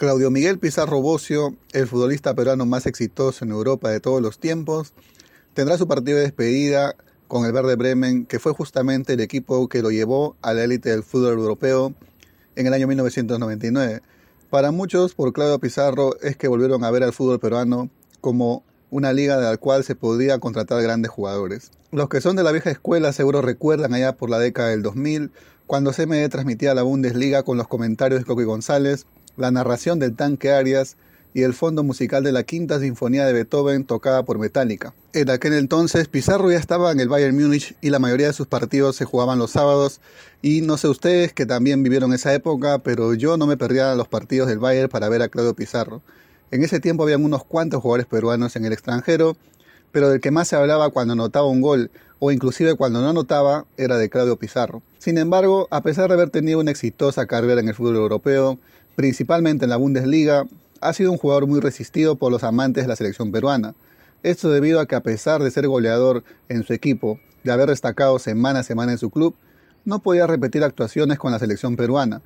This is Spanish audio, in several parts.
Claudio Miguel Pizarro Bocio, el futbolista peruano más exitoso en Europa de todos los tiempos, tendrá su partido de despedida con el Verde Bremen, que fue justamente el equipo que lo llevó a la élite del fútbol europeo en el año 1999. Para muchos, por Claudio Pizarro, es que volvieron a ver al fútbol peruano como una liga de la cual se podía contratar grandes jugadores. Los que son de la vieja escuela seguro recuerdan allá por la década del 2000, cuando CME transmitía la Bundesliga con los comentarios de Coqui González la narración del tanque Arias y el fondo musical de la Quinta Sinfonía de Beethoven tocada por Metallica. En aquel entonces Pizarro ya estaba en el Bayern Múnich y la mayoría de sus partidos se jugaban los sábados y no sé ustedes que también vivieron esa época, pero yo no me perdía los partidos del Bayern para ver a Claudio Pizarro. En ese tiempo habían unos cuantos jugadores peruanos en el extranjero, pero del que más se hablaba cuando anotaba un gol o inclusive cuando no anotaba era de Claudio Pizarro. Sin embargo, a pesar de haber tenido una exitosa carrera en el fútbol europeo, principalmente en la Bundesliga, ha sido un jugador muy resistido por los amantes de la selección peruana. Esto debido a que a pesar de ser goleador en su equipo, de haber destacado semana a semana en su club, no podía repetir actuaciones con la selección peruana.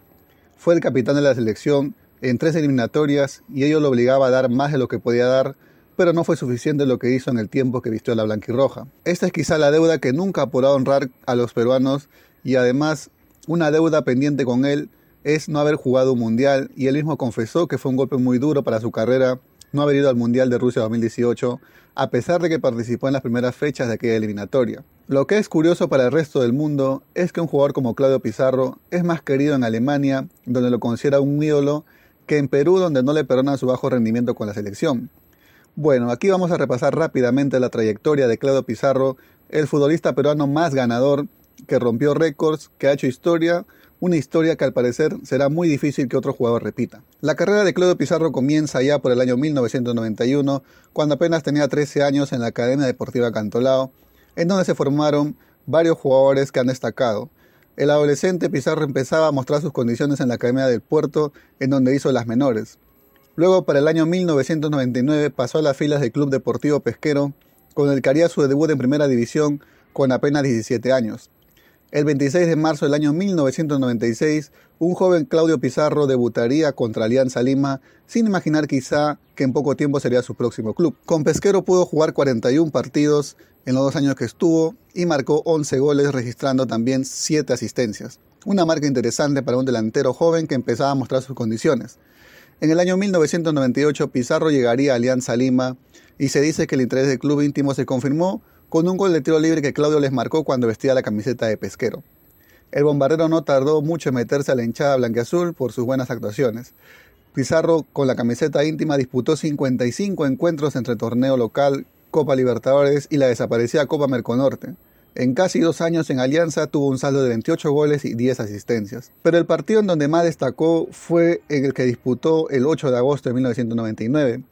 Fue el capitán de la selección en tres eliminatorias y ello lo obligaba a dar más de lo que podía dar, pero no fue suficiente lo que hizo en el tiempo que vistió la blanquirroja. Esta es quizá la deuda que nunca ha podrá honrar a los peruanos y además una deuda pendiente con él es no haber jugado un mundial y él mismo confesó que fue un golpe muy duro para su carrera no haber ido al Mundial de Rusia 2018, a pesar de que participó en las primeras fechas de aquella eliminatoria. Lo que es curioso para el resto del mundo es que un jugador como Claudio Pizarro es más querido en Alemania, donde lo considera un ídolo, que en Perú, donde no le perdonan su bajo rendimiento con la selección. Bueno, aquí vamos a repasar rápidamente la trayectoria de Claudio Pizarro, el futbolista peruano más ganador, que rompió récords, que ha hecho historia una historia que al parecer será muy difícil que otro jugador repita. La carrera de Claudio Pizarro comienza ya por el año 1991, cuando apenas tenía 13 años en la Academia Deportiva Cantolao, en donde se formaron varios jugadores que han destacado. El adolescente Pizarro empezaba a mostrar sus condiciones en la Academia del Puerto, en donde hizo las menores. Luego, para el año 1999, pasó a las filas del Club Deportivo Pesquero, con el que haría su debut en primera división con apenas 17 años. El 26 de marzo del año 1996, un joven Claudio Pizarro debutaría contra Alianza Lima sin imaginar quizá que en poco tiempo sería su próximo club. Con Pesquero pudo jugar 41 partidos en los dos años que estuvo y marcó 11 goles registrando también 7 asistencias. Una marca interesante para un delantero joven que empezaba a mostrar sus condiciones. En el año 1998 Pizarro llegaría a Alianza Lima y se dice que el interés del club íntimo se confirmó con un gol de tiro libre que Claudio les marcó cuando vestía la camiseta de pesquero. El bombardero no tardó mucho en meterse a la hinchada blanqueazul por sus buenas actuaciones. Pizarro, con la camiseta íntima, disputó 55 encuentros entre torneo local, Copa Libertadores y la desaparecida Copa Merconorte. En casi dos años en Alianza tuvo un saldo de 28 goles y 10 asistencias. Pero el partido en donde más destacó fue el que disputó el 8 de agosto de 1999.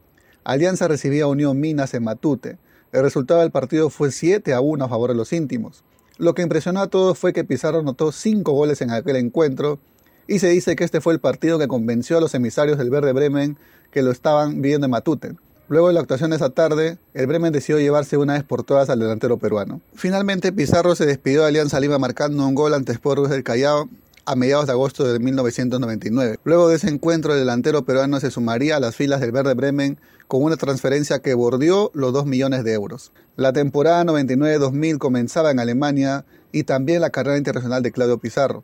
Alianza recibía Unión Minas en Matute. El resultado del partido fue 7 a 1 a favor de los íntimos. Lo que impresionó a todos fue que Pizarro anotó 5 goles en aquel encuentro y se dice que este fue el partido que convenció a los emisarios del Verde Bremen que lo estaban viendo en Matute. Luego de la actuación de esa tarde, el Bremen decidió llevarse una vez por todas al delantero peruano. Finalmente, Pizarro se despidió de Alianza Lima marcando un gol ante Sport del Callao a mediados de agosto de 1999. Luego de ese encuentro, el delantero peruano se sumaría a las filas del Verde Bremen con una transferencia que bordeó los 2 millones de euros. La temporada 99-2000 comenzaba en Alemania y también la carrera internacional de Claudio Pizarro.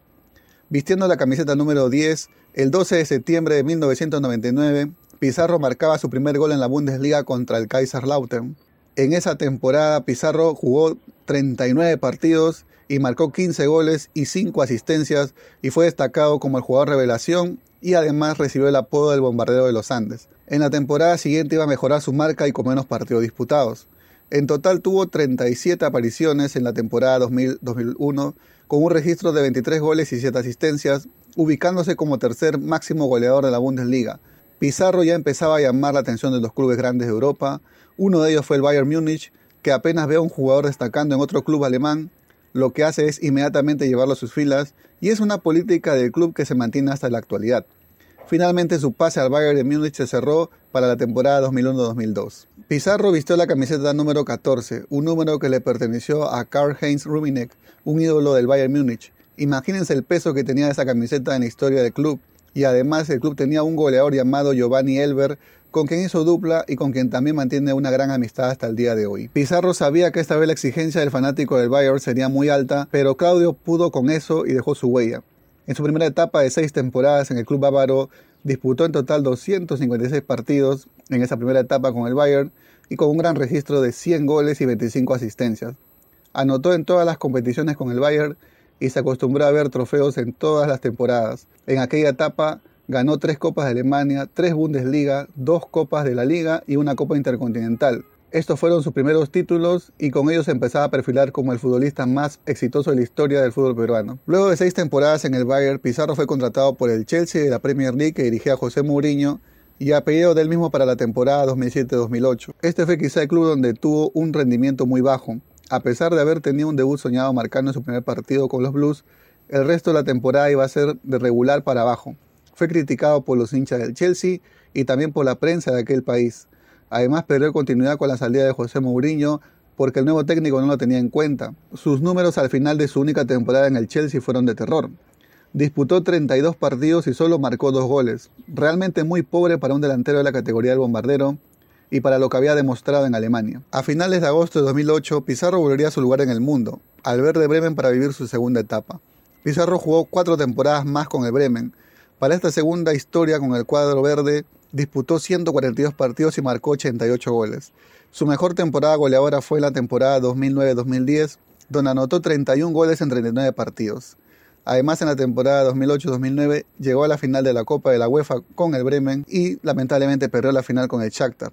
Vistiendo la camiseta número 10, el 12 de septiembre de 1999, Pizarro marcaba su primer gol en la Bundesliga contra el Kaiserslautern. En esa temporada, Pizarro jugó 39 partidos y marcó 15 goles y 5 asistencias y fue destacado como el jugador revelación y además recibió el apodo del bombardero de los Andes. En la temporada siguiente iba a mejorar su marca y con menos partidos disputados. En total tuvo 37 apariciones en la temporada 2000-2001 con un registro de 23 goles y 7 asistencias, ubicándose como tercer máximo goleador de la Bundesliga. Pizarro ya empezaba a llamar la atención de los clubes grandes de Europa, uno de ellos fue el Bayern Múnich, que apenas ve a un jugador destacando en otro club alemán lo que hace es inmediatamente llevarlo a sus filas y es una política del club que se mantiene hasta la actualidad. Finalmente su pase al Bayern de Múnich se cerró para la temporada 2001-2002. Pizarro vistió la camiseta número 14, un número que le perteneció a Karl-Heinz Rummenigge, un ídolo del Bayern Múnich. Imagínense el peso que tenía esa camiseta en la historia del club y además el club tenía un goleador llamado Giovanni Elber con quien hizo dupla y con quien también mantiene una gran amistad hasta el día de hoy. Pizarro sabía que esta vez la exigencia del fanático del Bayern sería muy alta, pero Claudio pudo con eso y dejó su huella. En su primera etapa de seis temporadas en el club bávaro, disputó en total 256 partidos en esa primera etapa con el Bayern y con un gran registro de 100 goles y 25 asistencias. Anotó en todas las competiciones con el Bayern y se acostumbró a ver trofeos en todas las temporadas. En aquella etapa ganó tres Copas de Alemania, tres Bundesliga, dos Copas de la Liga y una Copa Intercontinental. Estos fueron sus primeros títulos y con ellos empezaba a perfilar como el futbolista más exitoso de la historia del fútbol peruano. Luego de seis temporadas en el Bayern, Pizarro fue contratado por el Chelsea de la Premier League que dirigía José Mourinho y apellido del mismo para la temporada 2007-2008. Este fue quizá el club donde tuvo un rendimiento muy bajo. A pesar de haber tenido un debut soñado marcando su primer partido con los Blues, el resto de la temporada iba a ser de regular para abajo. Fue criticado por los hinchas del Chelsea y también por la prensa de aquel país. Además, perdió continuidad con la salida de José Mourinho porque el nuevo técnico no lo tenía en cuenta. Sus números al final de su única temporada en el Chelsea fueron de terror. Disputó 32 partidos y solo marcó dos goles. Realmente muy pobre para un delantero de la categoría del bombardero y para lo que había demostrado en Alemania. A finales de agosto de 2008, Pizarro volvería a su lugar en el mundo, al ver de Bremen para vivir su segunda etapa. Pizarro jugó cuatro temporadas más con el Bremen, para esta segunda historia con el cuadro verde, disputó 142 partidos y marcó 88 goles. Su mejor temporada goleadora fue la temporada 2009-2010, donde anotó 31 goles en 39 partidos. Además, en la temporada 2008-2009 llegó a la final de la Copa de la UEFA con el Bremen y lamentablemente perdió la final con el Shakhtar.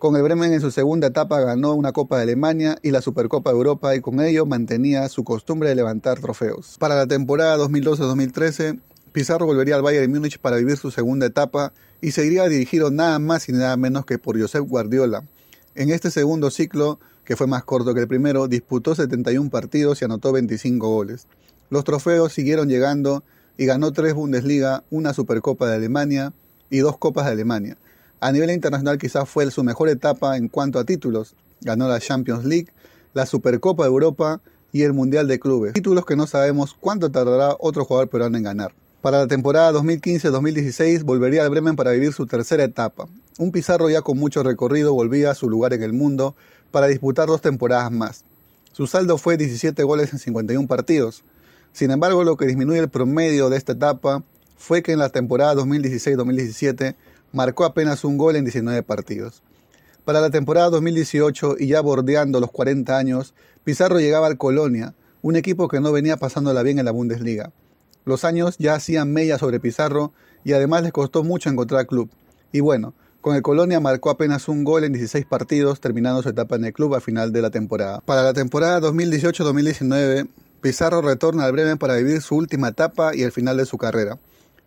Con el Bremen en su segunda etapa ganó una Copa de Alemania y la Supercopa de Europa y con ello mantenía su costumbre de levantar trofeos. Para la temporada 2012-2013 Pizarro volvería al Bayern Múnich para vivir su segunda etapa y seguiría dirigido nada más y nada menos que por Josep Guardiola. En este segundo ciclo, que fue más corto que el primero, disputó 71 partidos y anotó 25 goles. Los trofeos siguieron llegando y ganó tres Bundesliga, una Supercopa de Alemania y dos Copas de Alemania. A nivel internacional quizás fue su mejor etapa en cuanto a títulos. Ganó la Champions League, la Supercopa de Europa y el Mundial de Clubes. Títulos que no sabemos cuánto tardará otro jugador peruano en ganar. Para la temporada 2015-2016 volvería al Bremen para vivir su tercera etapa. Un Pizarro ya con mucho recorrido volvía a su lugar en el mundo para disputar dos temporadas más. Su saldo fue 17 goles en 51 partidos. Sin embargo, lo que disminuye el promedio de esta etapa fue que en la temporada 2016-2017 marcó apenas un gol en 19 partidos. Para la temporada 2018 y ya bordeando los 40 años, Pizarro llegaba al Colonia, un equipo que no venía pasándola bien en la Bundesliga. Los años ya hacían mella sobre Pizarro y además les costó mucho encontrar club. Y bueno, con el Colonia marcó apenas un gol en 16 partidos, terminando su etapa en el club a final de la temporada. Para la temporada 2018-2019, Pizarro retorna al Bremen para vivir su última etapa y el final de su carrera.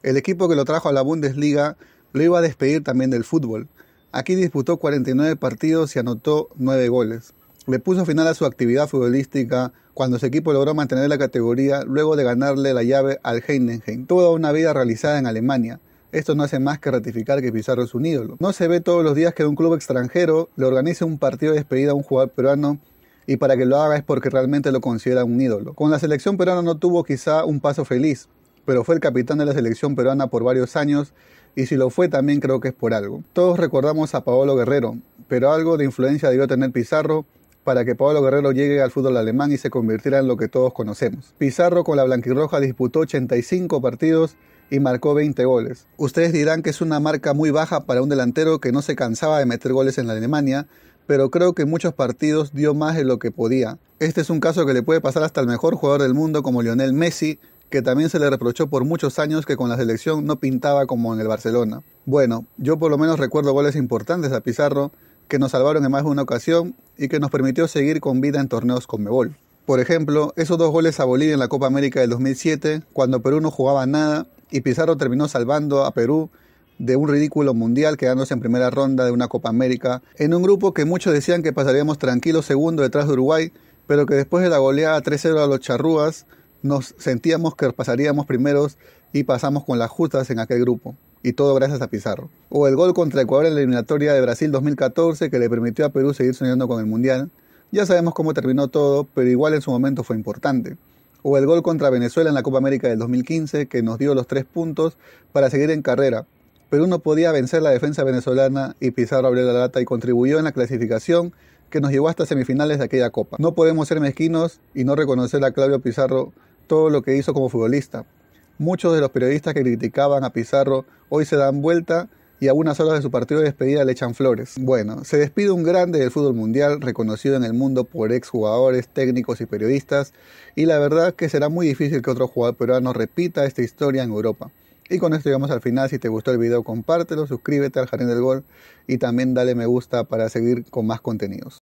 El equipo que lo trajo a la Bundesliga lo iba a despedir también del fútbol. Aquí disputó 49 partidos y anotó 9 goles. Le puso final a su actividad futbolística cuando su equipo logró mantener la categoría luego de ganarle la llave al Heidenheim. Toda una vida realizada en Alemania. Esto no hace más que ratificar que Pizarro es un ídolo. No se ve todos los días que un club extranjero le organice un partido de despedida a un jugador peruano y para que lo haga es porque realmente lo considera un ídolo. Con la selección peruana no tuvo quizá un paso feliz, pero fue el capitán de la selección peruana por varios años y si lo fue también creo que es por algo. Todos recordamos a Paolo Guerrero, pero algo de influencia debió tener Pizarro para que Pablo Guerrero llegue al fútbol alemán y se convirtiera en lo que todos conocemos. Pizarro con la Blanquirroja disputó 85 partidos y marcó 20 goles. Ustedes dirán que es una marca muy baja para un delantero que no se cansaba de meter goles en la Alemania, pero creo que en muchos partidos dio más de lo que podía. Este es un caso que le puede pasar hasta al mejor jugador del mundo como Lionel Messi, que también se le reprochó por muchos años que con la selección no pintaba como en el Barcelona. Bueno, yo por lo menos recuerdo goles importantes a Pizarro, que nos salvaron en más de una ocasión y que nos permitió seguir con vida en torneos con Mebol. Por ejemplo, esos dos goles a Bolivia en la Copa América del 2007, cuando Perú no jugaba nada y Pizarro terminó salvando a Perú de un ridículo mundial quedándose en primera ronda de una Copa América, en un grupo que muchos decían que pasaríamos tranquilo segundo detrás de Uruguay, pero que después de la goleada 3-0 a los charrúas, nos sentíamos que pasaríamos primeros y pasamos con las justas en aquel grupo y todo gracias a Pizarro. O el gol contra Ecuador en la eliminatoria de Brasil 2014 que le permitió a Perú seguir soñando con el Mundial. Ya sabemos cómo terminó todo, pero igual en su momento fue importante. O el gol contra Venezuela en la Copa América del 2015 que nos dio los tres puntos para seguir en carrera. Perú no podía vencer la defensa venezolana y Pizarro abrió la lata y contribuyó en la clasificación que nos llevó hasta semifinales de aquella Copa. No podemos ser mezquinos y no reconocer a Claudio Pizarro todo lo que hizo como futbolista, Muchos de los periodistas que criticaban a Pizarro hoy se dan vuelta y a unas horas de su partido de despedida le echan flores. Bueno, se despide un grande del fútbol mundial, reconocido en el mundo por exjugadores, técnicos y periodistas, y la verdad que será muy difícil que otro jugador peruano repita esta historia en Europa. Y con esto llegamos al final, si te gustó el video compártelo, suscríbete al Jardín del Gol y también dale me gusta para seguir con más contenidos.